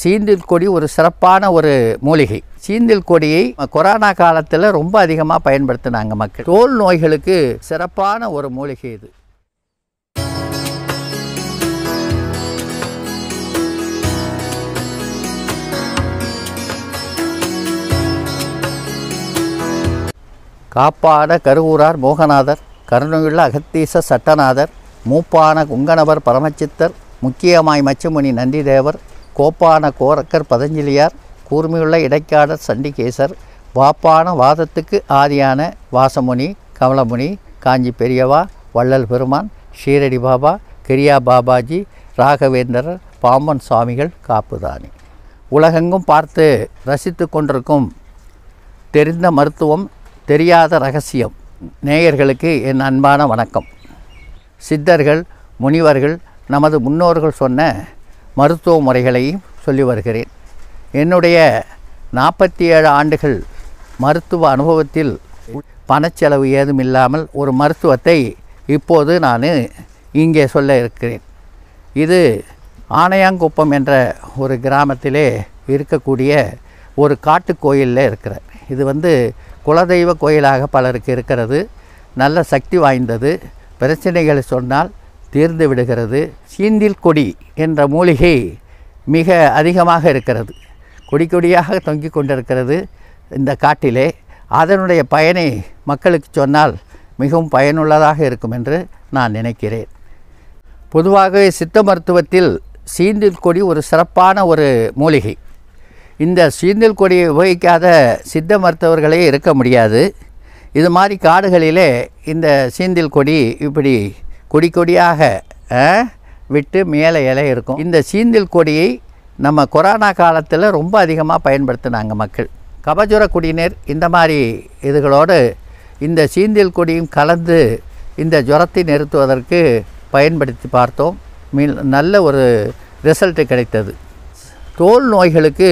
சீந்தில் கொடி ஒரு சிறப்பான ஒரு மூலிகை சீந்தில் கொடியை கொரோனா காலத்தில் ரொம்ப அதிகமாக பயன்படுத்தினாங்க மக்கள் தோல் நோய்களுக்கு சிறப்பான ஒரு மூலிகை இது காப்பாட கருவூரார் மோகநாதர் கருணையுள்ள அகத்தீச சட்டநாதர் மூப்பான குங்கணவர் பரமச்சித்தர் முக்கியமாய் மச்சுமுனி நந்திதேவர் கோப்பான கோரக்கர் பதஞ்சலியார் கூர்மையுள்ள இடைக்காடர் சண்டிகேசர் வாப்பான வாதத்துக்கு ஆதியான வாசமுனி கமலமுனி காஞ்சி பெரியவா வள்ளல் பெருமான் ஷீரடி பாபா கிரியா பாபாஜி ராகவேந்திரர் பாம்பன் சுவாமிகள் காப்புதானி உலகெங்கும் பார்த்து ரசித்து கொண்டிருக்கும் தெரிந்த மருத்துவம் தெரியாத ரகசியம் நேயர்களுக்கு என் அன்பான வணக்கம் சித்தர்கள் முனிவர்கள் நமது முன்னோர்கள் சொன்ன மருத்துவ முறைகளையும் சொல்லி வருகிறேன் என்னுடைய நாற்பத்தி ஏழு ஆண்டுகள் மருத்துவ அனுபவத்தில் பணச்செலவு ஏதும் இல்லாமல் ஒரு மருத்துவத்தை இப்போது நான் இங்கே சொல்ல இருக்கிறேன் இது ஆனையாங்குப்பம் என்ற ஒரு கிராமத்திலே இருக்கக்கூடிய ஒரு காட்டு கோயிலில் இருக்கிற இது வந்து குலதெய்வ கோயிலாக பலருக்கு இருக்கிறது நல்ல சக்தி வாய்ந்தது பிரச்சனைகளை சொன்னால் தீர்ந்து விடுகிறது சீந்தில் கொடி என்ற மூலிகை மிக அதிகமாக இருக்கிறது கொடி கொடியாக தொங்கிக் கொண்டிருக்கிறது இந்த காட்டிலே அதனுடைய பயனை மக்களுக்கு சொன்னால் மிகவும் பயனுள்ளதாக இருக்கும் என்று நான் நினைக்கிறேன் பொதுவாகவே சித்த மருத்துவத்தில் சீந்தில் கொடி ஒரு சிறப்பான ஒரு மூலிகை இந்த சீந்தில் கொடியை உபயோகிக்காத சித்த மருத்துவர்களே இருக்க முடியாது இது மாதிரி காடுகளிலே இந்த சீந்தில் கொடி இப்படி கொடி கொடியாக விட்டு மேலே இலை இருக்கும் இந்த சீந்தில் கொடியை நம்ம கொரோனா காலத்தில் ரொம்ப அதிகமாக பயன்படுத்தினாங்க மக்கள் கபஜுர குடிநீர் இந்த மாதிரி இதுகளோடு இந்த சீந்தில் கொடியும் கலந்து இந்த ஜுரத்தை நிறுத்துவதற்கு பயன்படுத்தி பார்த்தோம் நல்ல ஒரு ரிசல்ட்டு கிடைத்தது தோல் நோய்களுக்கு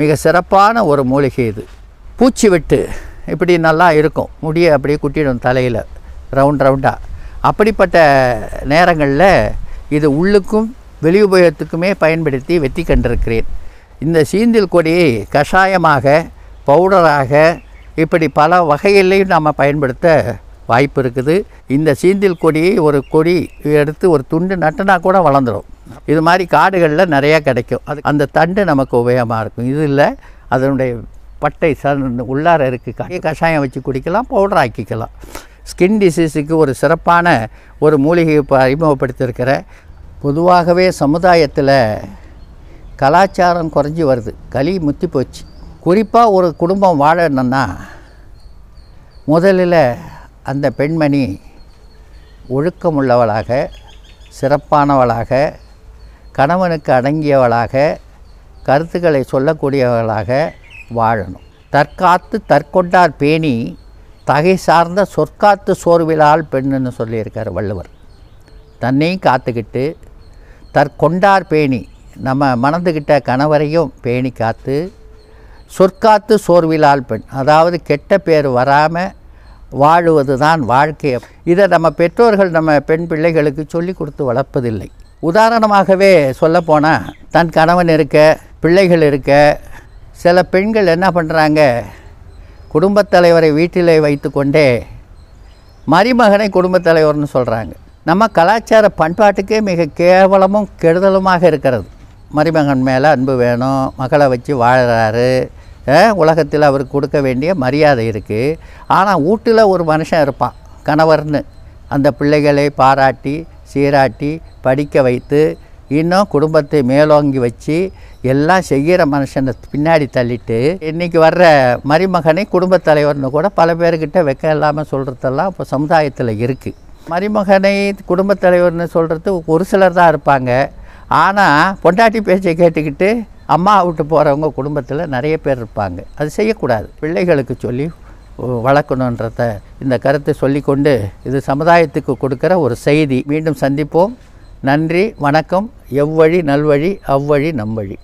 மிக சிறப்பான ஒரு மூலிகை இது பூச்சி வெட்டு இப்படி நல்லா இருக்கும் முடியை அப்படியே குட்டிடும் தலையில் ரவுண்ட் ரவுண்டாக அப்படிப்பட்ட நேரங்களில் இது உள்ளுக்கும் வெளி உபயோகத்துக்குமே பயன்படுத்தி வெற்றி கண்டிருக்கிறேன் இந்த சீந்தில் கொடியை கஷாயமாக பவுடராக இப்படி பல வகையிலையும் நாம் பயன்படுத்த வாய்ப்பு இருக்குது இந்த சீந்தில் கொடியை ஒரு கொடி எடுத்து ஒரு துண்டு நட்டுனா கூட வளர்ந்துடும் இது மாதிரி காடுகளில் நிறையா கிடைக்கும் அது அந்த தண்டு நமக்கு உபயோகமாக இருக்கும் இது இல்லை அதனுடைய பட்டை சன் உள்ளார இருக்குது கஷாயம் வச்சு குடிக்கலாம் பவுடர் ஆக்கிக்கலாம் ஸ்கின் டிசீஸுக்கு ஒரு சிறப்பான ஒரு மூலிகை இப்போ அறிமுகப்படுத்தியிருக்கிற பொதுவாகவே சமுதாயத்தில் கலாச்சாரம் குறைஞ்சி வருது களி முத்தி போச்சு குறிப்பாக ஒரு குடும்பம் வாழணும்னா முதலில் அந்த பெண்மணி ஒழுக்கமுள்ளவளாக சிறப்பானவளாக கணவனுக்கு அடங்கியவளாக கருத்துக்களை சொல்லக்கூடியவர்களாக வாழணும் தற்காத்து தற்கொண்டார் பேணி தகை சார்ந்த சொற்காத்து சோர்விலால் பெண்ணுன்னு சொல்லியிருக்கார் வள்ளுவர் தன்னையும் காத்துக்கிட்டு தற்கொண்டார் பேணி நம்ம மணந்துக்கிட்ட கணவரையும் பேணி காத்து சொற்காத்து சோர்விலால் பெண் அதாவது கெட்ட பேர் வராமல் வாழுவது தான் வாழ்க்கை இதை நம்ம பெற்றோர்கள் நம்ம பெண் பிள்ளைகளுக்கு சொல்லி கொடுத்து வளர்ப்பதில்லை உதாரணமாகவே சொல்லப்போனால் தன் கணவன் இருக்க பிள்ளைகள் இருக்க சில பெண்கள் என்ன பண்ணுறாங்க குடும்பத் தலைவரை வீட்டிலே வைத்து கொண்டே மருமகனை குடும்பத் தலைவர்னு சொல்கிறாங்க நம்ம கலாச்சார பண்பாட்டுக்கே மிக கேவலமும் கெடுதலுமாக இருக்கிறது மருமகன் மேலே அன்பு வேணும் மகளை வச்சு வாழறாரு உலகத்தில் அவருக்கு கொடுக்க வேண்டிய மரியாதை இருக்குது ஆனால் வீட்டில் ஒரு மனுஷன் இருப்பான் கணவர்னு அந்த பிள்ளைகளை பாராட்டி சீராட்டி படிக்க வைத்து இன்னும் குடும்பத்தை மேலோங்கி வச்சு எல்லாம் செய்கிற மனுஷனை பின்னாடி தள்ளிட்டு இன்றைக்கி வர்ற மருமகனை குடும்பத் தலைவர்னு கூட பல பேர்கிட்ட வெக்கம் இல்லாமல் சொல்கிறதெல்லாம் இப்போ சமுதாயத்தில் இருக்குது மருமகனை குடும்பத் தலைவர்னு சொல்கிறது ஒரு சிலர் தான் இருப்பாங்க ஆனால் பொண்டாட்டி பேச்சை கேட்டுக்கிட்டு அம்மா விட்டு போகிறவங்க குடும்பத்தில் நிறைய பேர் இருப்பாங்க அது செய்யக்கூடாது பிள்ளைகளுக்கு சொல்லி வளர்க்கணுன்றத இந்த கருத்தை சொல்லிக்கொண்டு இது சமுதாயத்துக்கு கொடுக்குற ஒரு செய்தி மீண்டும் சந்திப்போம் நன்றி வணக்கம் எவ்வழி நல்வழி அவ்வழி நம்வழி